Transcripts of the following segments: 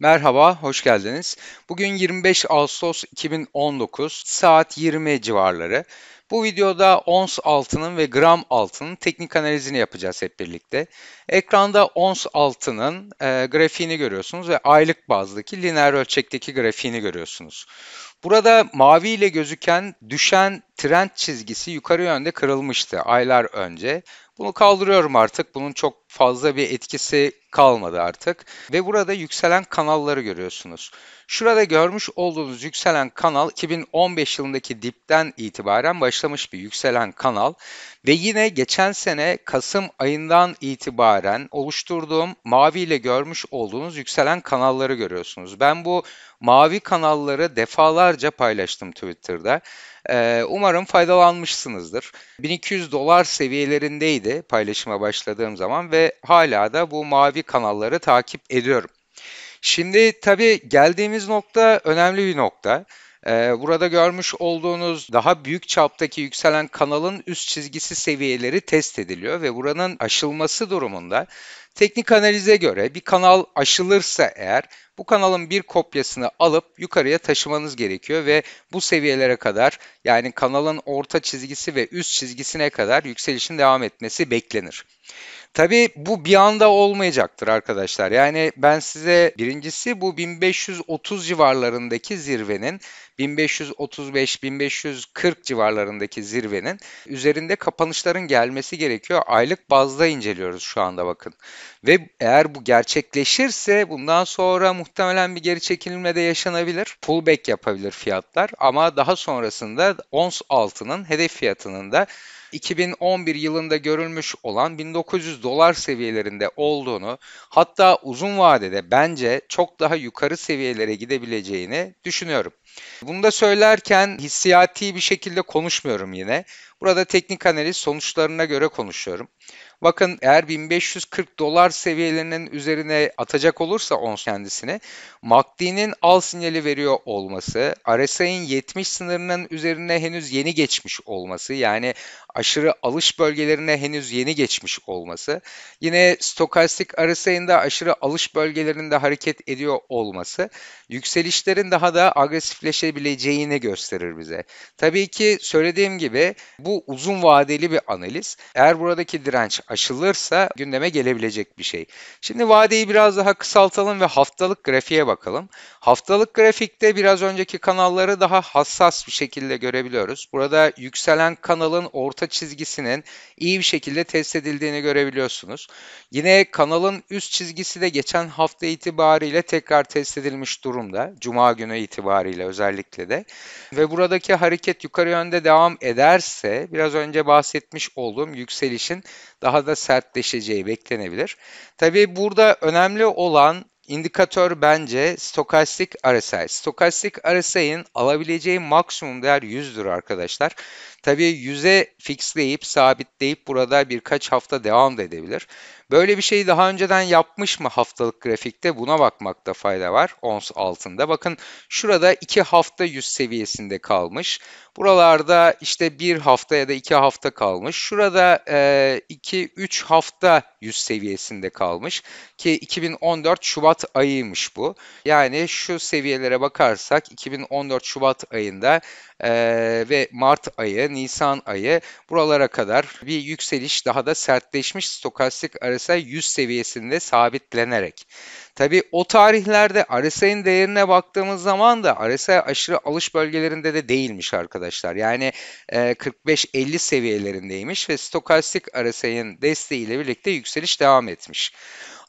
Merhaba, hoş geldiniz. Bugün 25 Ağustos 2019 saat 20 civarları. Bu videoda ons altının ve gram altının teknik analizini yapacağız hep birlikte. Ekranda ons altının e, grafiğini görüyorsunuz ve aylık bazdaki lineer ölçekteki grafiğini görüyorsunuz. Burada mavi ile gözüken düşen trend çizgisi yukarı yönde kırılmıştı aylar önce. Bunu kaldırıyorum artık. Bunun çok fazla bir etkisi kalmadı artık. Ve burada yükselen kanalları görüyorsunuz. Şurada görmüş olduğunuz yükselen kanal 2015 yılındaki dipten itibaren başlamış bir yükselen kanal. Ve yine geçen sene Kasım ayından itibaren oluşturduğum mavi ile görmüş olduğunuz yükselen kanalları görüyorsunuz. Ben bu mavi kanalları defalarca paylaştım Twitter'da. Ee, umarım faydalanmışsınızdır. 1200 dolar seviyelerindeydi paylaşıma başladığım zaman ve hala da bu mavi kanalları takip ediyorum. Şimdi tabii geldiğimiz nokta önemli bir nokta. Ee, burada görmüş olduğunuz daha büyük çaptaki yükselen kanalın üst çizgisi seviyeleri test ediliyor ve buranın aşılması durumunda Teknik analize göre bir kanal aşılırsa eğer bu kanalın bir kopyasını alıp yukarıya taşımanız gerekiyor ve bu seviyelere kadar yani kanalın orta çizgisi ve üst çizgisine kadar yükselişin devam etmesi beklenir. Tabi bu bir anda olmayacaktır arkadaşlar. Yani ben size birincisi bu 1530 civarlarındaki zirvenin 1535-1540 civarlarındaki zirvenin üzerinde kapanışların gelmesi gerekiyor. Aylık bazda inceliyoruz şu anda bakın. Ve eğer bu gerçekleşirse bundan sonra muhtemelen bir geri çekilme de yaşanabilir. Pullback yapabilir fiyatlar ama daha sonrasında ons altının hedef fiyatının da 2011 yılında görülmüş olan 1900 dolar seviyelerinde olduğunu hatta uzun vadede bence çok daha yukarı seviyelere gidebileceğini düşünüyorum. Bunu da söylerken hissiyati bir şekilde konuşmuyorum yine. Burada teknik analiz sonuçlarına göre konuşuyorum. Bakın eğer 1540 dolar seviyelerinin üzerine atacak olursa ons kendisini MACD'nin al sinyali veriyor olması, RSI'nin 70 sınırının üzerine henüz yeni geçmiş olması yani aşırı alış bölgelerine henüz yeni geçmiş olması, yine stokastik RSI'nin aşırı alış bölgelerinde hareket ediyor olması, yükselişlerin daha da agresif gerçekleşebileceğini gösterir bize. Tabii ki söylediğim gibi bu uzun vadeli bir analiz. Eğer buradaki direnç aşılırsa gündeme gelebilecek bir şey. Şimdi vadeyi biraz daha kısaltalım ve haftalık grafiğe bakalım. Haftalık grafikte biraz önceki kanalları daha hassas bir şekilde görebiliyoruz. Burada yükselen kanalın orta çizgisinin iyi bir şekilde test edildiğini görebiliyorsunuz. Yine kanalın üst çizgisi de geçen hafta itibariyle tekrar test edilmiş durumda. Cuma günü itibariyle özellikle de. Ve buradaki hareket yukarı yönde devam ederse biraz önce bahsetmiş olduğum yükselişin daha da sertleşeceği beklenebilir. Tabii burada önemli olan indikatör bence stokastik RSI. Stokastik RSI'nin alabileceği maksimum değer 100'dür arkadaşlar. Tabii yüze fixleyip sabitleyip burada birkaç hafta devam da edebilir. Böyle bir şeyi daha önceden yapmış mı haftalık grafikte buna bakmakta fayda var. Ons altında. Bakın şurada 2 hafta yüz seviyesinde kalmış. Buralarda işte 1 hafta ya da 2 hafta kalmış. Şurada 2-3 e, hafta yüz seviyesinde kalmış. Ki 2014 Şubat ayıymış bu. Yani şu seviyelere bakarsak 2014 Şubat ayında e, ve Mart ayı, Nisan ayı buralara kadar bir yükseliş daha da sertleşmiş stokastik RSI 100 seviyesinde sabitlenerek. Tabi o tarihlerde RSI'nin değerine baktığımız zaman da RSI aşırı alış bölgelerinde de değilmiş arkadaşlar. Yani e, 45-50 seviyelerindeymiş ve stokastik RSI'nin desteğiyle birlikte yükseliş devam etmiş.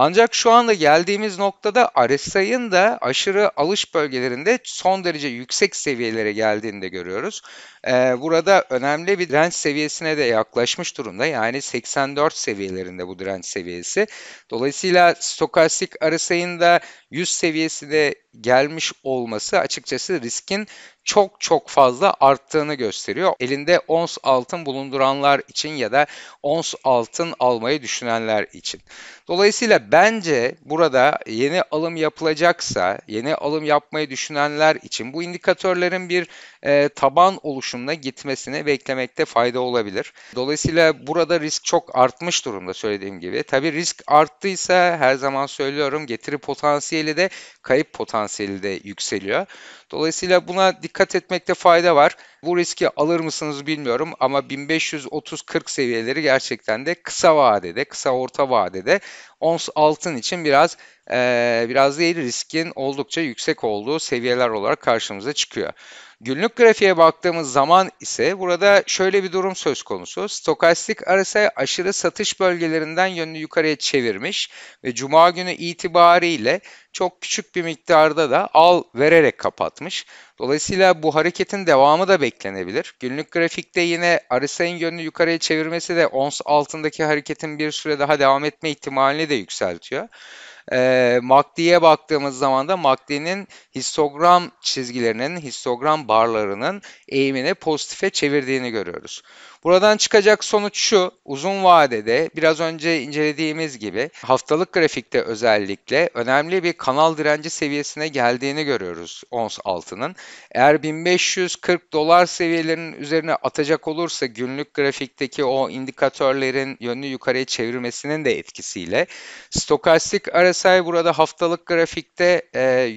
Ancak şu anda geldiğimiz noktada RSI'ın da aşırı alış bölgelerinde son derece yüksek seviyelere geldiğini de görüyoruz. Ee, burada önemli bir direnç seviyesine de yaklaşmış durumda. Yani 84 seviyelerinde bu direnç seviyesi. Dolayısıyla stokastik RSI'ın da 100 seviyesine gelmiş olması açıkçası riskin çok çok fazla arttığını gösteriyor. Elinde ons altın bulunduranlar için ya da ons altın almayı düşünenler için. Dolayısıyla bence burada yeni alım yapılacaksa, yeni alım yapmayı düşünenler için bu indikatörlerin bir e, taban oluşumuna gitmesini beklemekte fayda olabilir. Dolayısıyla burada risk çok artmış durumda söylediğim gibi. Tabii risk arttıysa her zaman söylüyorum getiri potansiyeli de kayıp potansiyeli de yükseliyor. Dolayısıyla buna dikkat etmekte fayda var. Bu riski alır mısınız bilmiyorum ama 1530-40 seviyeleri gerçekten de kısa vadede, kısa orta vadede ons altın için biraz e, biraz değil riskin oldukça yüksek olduğu seviyeler olarak karşımıza çıkıyor. Günlük grafiğe baktığımız zaman ise burada şöyle bir durum söz konusu. Stokastik RSI aşırı satış bölgelerinden yönünü yukarıya çevirmiş ve cuma günü itibariyle çok küçük bir miktarda da al vererek kapatmış. Dolayısıyla bu hareketin devamı da beklenebilir. Günlük grafikte yine RSI'nin yönünü yukarıya çevirmesi de ons altındaki hareketin bir süre daha devam etme ihtimalini de yükseltiyor. E, MACD'ye baktığımız zaman da MACD'nin histogram çizgilerinin, histogram barlarının eğimini pozitife çevirdiğini görüyoruz. Buradan çıkacak sonuç şu. Uzun vadede biraz önce incelediğimiz gibi haftalık grafikte özellikle önemli bir kanal direnci seviyesine geldiğini görüyoruz ons altının. Eğer 1540 dolar seviyelerinin üzerine atacak olursa günlük grafikteki o indikatörlerin yönünü yukarıya çevirmesinin de etkisiyle stokastik RSI burada haftalık grafikte 100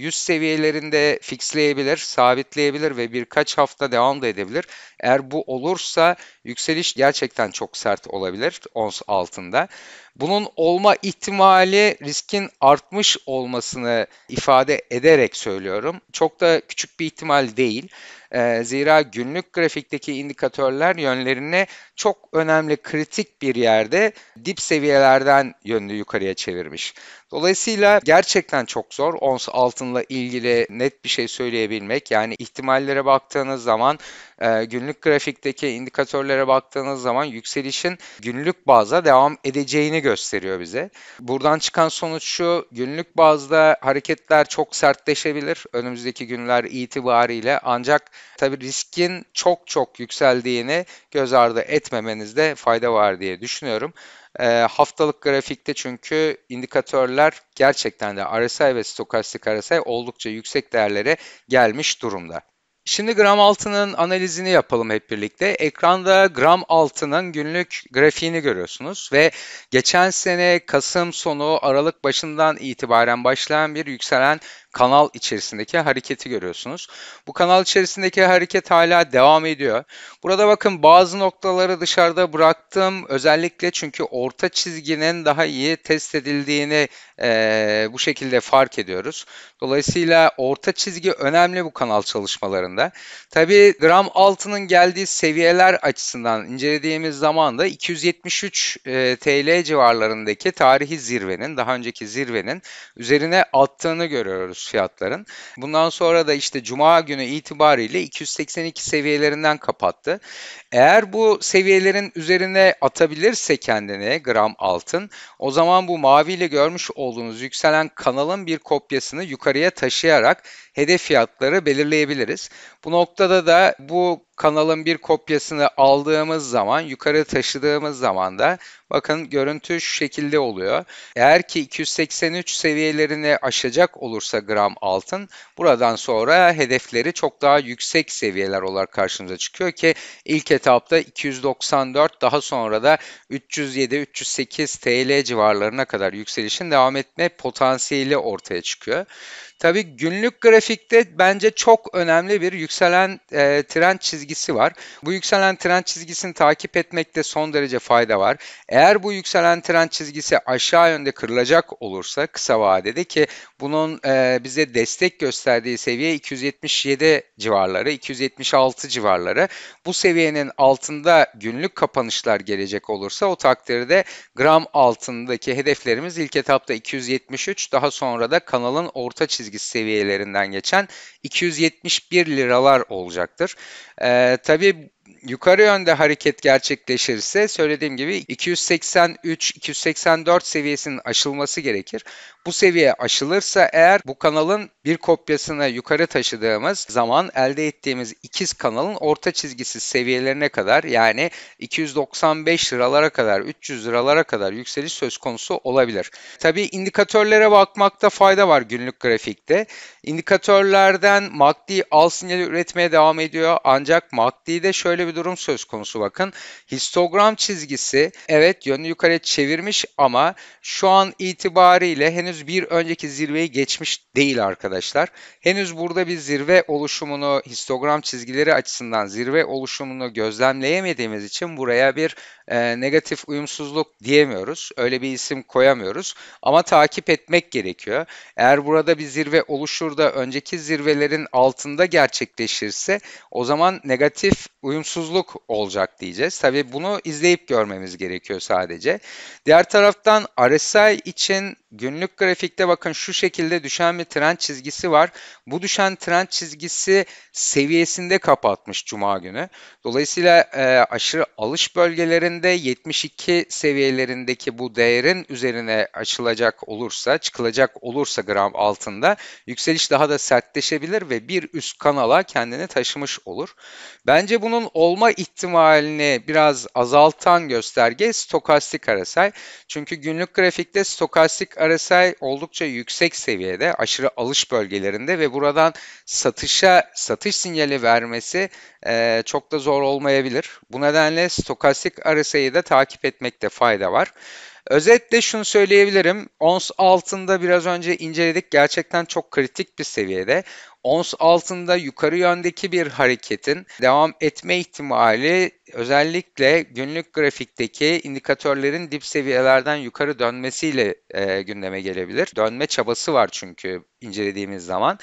e, seviyelerinde fixleyebilir, sabitleyebilir ve birkaç hafta devam da edebilir. Eğer bu olursa Yükseliş gerçekten çok sert olabilir ons altında. Bunun olma ihtimali riskin artmış olmasını ifade ederek söylüyorum. Çok da küçük bir ihtimal değil. Ee, zira günlük grafikteki indikatörler yönlerini çok önemli kritik bir yerde dip seviyelerden yönlü yukarıya çevirmiş. Dolayısıyla gerçekten çok zor ons altınla ilgili net bir şey söyleyebilmek. Yani ihtimallere baktığınız zaman e, günlük grafikteki indikatörlere baktığınız zaman yükselişin günlük bazda devam edeceğini gösteriyor bize. Buradan çıkan sonuç şu, günlük bazda hareketler çok sertleşebilir önümüzdeki günler itibariyle ancak tabii riskin çok çok yükseldiğini göz ardı etmemenizde fayda var diye düşünüyorum. E, haftalık grafikte çünkü indikatörler gerçekten de RSI ve stokastik RSI oldukça yüksek değerlere gelmiş durumda. Şimdi gram altının analizini yapalım hep birlikte. Ekranda gram altının günlük grafiğini görüyorsunuz ve geçen sene Kasım sonu Aralık başından itibaren başlayan bir yükselen kanal içerisindeki hareketi görüyorsunuz. Bu kanal içerisindeki hareket hala devam ediyor. Burada bakın bazı noktaları dışarıda bıraktım. Özellikle çünkü orta çizginin daha iyi test edildiğini e, bu şekilde fark ediyoruz. Dolayısıyla orta çizgi önemli bu kanal çalışmalarında. Tabi gram altının geldiği seviyeler açısından incelediğimiz zaman da 273 e, TL civarlarındaki tarihi zirvenin, daha önceki zirvenin üzerine attığını görüyoruz görüyoruz fiyatların. Bundan sonra da işte cuma günü itibariyle 282 seviyelerinden kapattı. Eğer bu seviyelerin üzerine atabilirse kendini gram altın o zaman bu maviyle görmüş olduğunuz yükselen kanalın bir kopyasını yukarıya taşıyarak hedef fiyatları belirleyebiliriz. Bu noktada da bu kanalın bir kopyasını aldığımız zaman yukarı taşıdığımız zaman da bakın görüntü şu şekilde oluyor. Eğer ki 283 seviyelerini aşacak olursa gram altın buradan sonra hedefleri çok daha yüksek seviyeler olarak karşımıza çıkıyor ki ilk etapta 294 daha sonra da 307-308 TL civarlarına kadar yükselişin devam etme potansiyeli ortaya çıkıyor. Tabi günlük grafikte bence çok önemli bir yükselen e, trend çizgisi çizgisi var. Bu yükselen trend çizgisini takip etmekte son derece fayda var. Eğer bu yükselen trend çizgisi aşağı yönde kırılacak olursa kısa vadede ki bunun e, bize destek gösterdiği seviye 277 civarları, 276 civarları. Bu seviyenin altında günlük kapanışlar gelecek olursa o takdirde gram altındaki hedeflerimiz ilk etapta 273 daha sonra da kanalın orta çizgisi seviyelerinden geçen 271 liralar olacaktır. E, tabii yukarı yönde hareket gerçekleşirse söylediğim gibi 283-284 seviyesinin aşılması gerekir. Bu seviye aşılırsa eğer bu kanalın bir kopyasına yukarı taşıdığımız zaman elde ettiğimiz ikiz kanalın orta çizgisi seviyelerine kadar yani 295 liralara kadar 300 liralara kadar yükseliş söz konusu olabilir. Tabii indikatörlere bakmakta fayda var günlük grafikte. İndikatörlerden MACD al sinyali üretmeye devam ediyor ancak MACD'de şöyle şöyle bir durum söz konusu bakın. Histogram çizgisi evet yönü yukarı çevirmiş ama şu an itibariyle henüz bir önceki zirveyi geçmiş değil arkadaşlar. Henüz burada bir zirve oluşumunu histogram çizgileri açısından zirve oluşumunu gözlemleyemediğimiz için buraya bir e, negatif uyumsuzluk diyemiyoruz. Öyle bir isim koyamıyoruz ama takip etmek gerekiyor. Eğer burada bir zirve oluşur da önceki zirvelerin altında gerçekleşirse o zaman negatif uyum uyumsuzluk olacak diyeceğiz. Tabii bunu izleyip görmemiz gerekiyor sadece. Diğer taraftan RSI için günlük grafikte bakın şu şekilde düşen bir trend çizgisi var. Bu düşen trend çizgisi seviyesinde kapatmış cuma günü. Dolayısıyla e, aşırı alış bölgelerinde 72 seviyelerindeki bu değerin üzerine açılacak olursa, çıkılacak olursa gram altında yükseliş daha da sertleşebilir ve bir üst kanala kendini taşımış olur. Bence bunun olma ihtimalini biraz azaltan gösterge stokastik RSI. Çünkü günlük grafikte stokastik RSI oldukça yüksek seviyede, aşırı alış bölgelerinde ve buradan satışa satış sinyali vermesi e, çok da zor olmayabilir. Bu nedenle stokastik RSI'yi de takip etmekte fayda var. Özetle şunu söyleyebilirim. Ons altında biraz önce inceledik. Gerçekten çok kritik bir seviyede. Ons altında yukarı yöndeki bir hareketin devam etme ihtimali özellikle günlük grafikteki indikatörlerin dip seviyelerden yukarı dönmesiyle e, gündeme gelebilir. Dönme çabası var çünkü incelediğimiz zaman.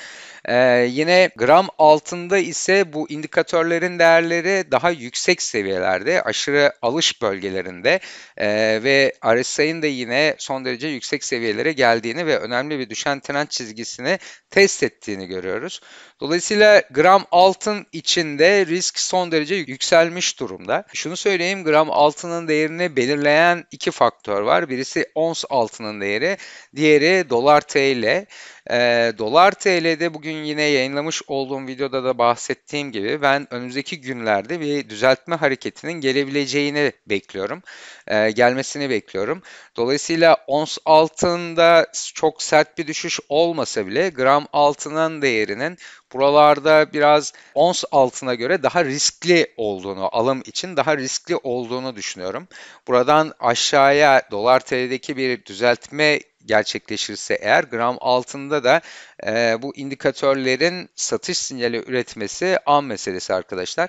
E, yine gram altında ise bu indikatörlerin değerleri daha yüksek seviyelerde, aşırı alış bölgelerinde e, ve RSI'nin de yine son derece yüksek seviyelere geldiğini ve önemli bir düşen trend çizgisini test ettiğini görüyoruz. Dolayısıyla gram altın içinde risk son derece yükselmiş durum durumda. Şunu söyleyeyim gram altının değerini belirleyen iki faktör var. Birisi ons altının değeri, diğeri dolar TL. E, ee, dolar TL'de bugün yine yayınlamış olduğum videoda da bahsettiğim gibi ben önümüzdeki günlerde bir düzeltme hareketinin gelebileceğini bekliyorum. E, gelmesini bekliyorum. Dolayısıyla ons altında çok sert bir düşüş olmasa bile gram altının değerinin Buralarda biraz ons altına göre daha riskli olduğunu, alım için daha riskli olduğunu düşünüyorum. Buradan aşağıya dolar TL'deki bir düzeltme gerçekleşirse eğer gram altında da e, bu indikatörlerin satış sinyali üretmesi an meselesi arkadaşlar.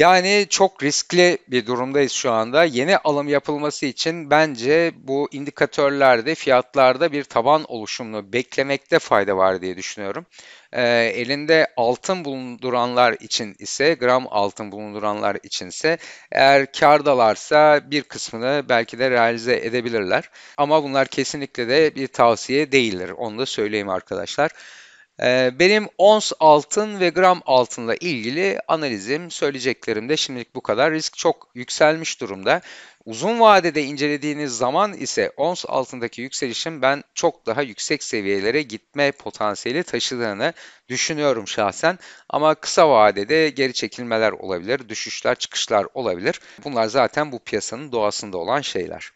Yani çok riskli bir durumdayız şu anda. Yeni alım yapılması için bence bu indikatörlerde, fiyatlarda bir taban oluşumunu beklemekte fayda var diye düşünüyorum. E, elinde altın bulunduranlar için ise, gram altın bulunduranlar içinse eğer kardalarsa bir kısmını belki de realize edebilirler. Ama bunlar kesinlikle de bir tavsiye değildir. Onu da söyleyeyim arkadaşlar. Ee, benim ons altın ve gram altınla ilgili analizim, söyleyeceklerim de şimdilik bu kadar. Risk çok yükselmiş durumda. Uzun vadede incelediğiniz zaman ise ons altındaki yükselişin ben çok daha yüksek seviyelere gitme potansiyeli taşıdığını düşünüyorum şahsen. Ama kısa vadede geri çekilmeler olabilir, düşüşler, çıkışlar olabilir. Bunlar zaten bu piyasanın doğasında olan şeyler.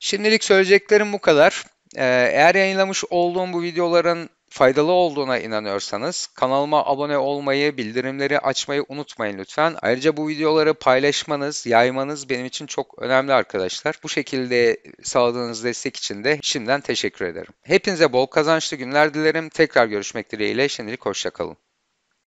Şimdilik söyleyeceklerim bu kadar. Ee, eğer yayınlamış olduğum bu videoların Faydalı olduğuna inanıyorsanız kanalıma abone olmayı, bildirimleri açmayı unutmayın lütfen. Ayrıca bu videoları paylaşmanız, yaymanız benim için çok önemli arkadaşlar. Bu şekilde sağladığınız destek için de şimdiden teşekkür ederim. Hepinize bol kazançlı günler dilerim. Tekrar görüşmek dileğiyle şimdilik hoşçakalın.